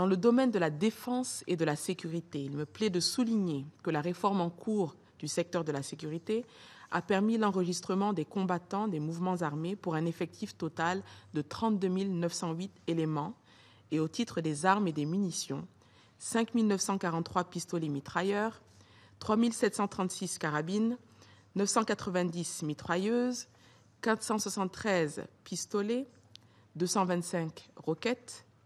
Dans le domaine de la défense et de la sécurité, il me plaît de souligner que la réforme en cours du secteur de la sécurité a permis l'enregistrement des combattants des mouvements armés pour un effectif total de 32 908 éléments et au titre des armes et des munitions, 5 943 pistolets mitrailleurs, 3 736 carabines, 990 mitrailleuses, 473 pistolets, 225 roquettes,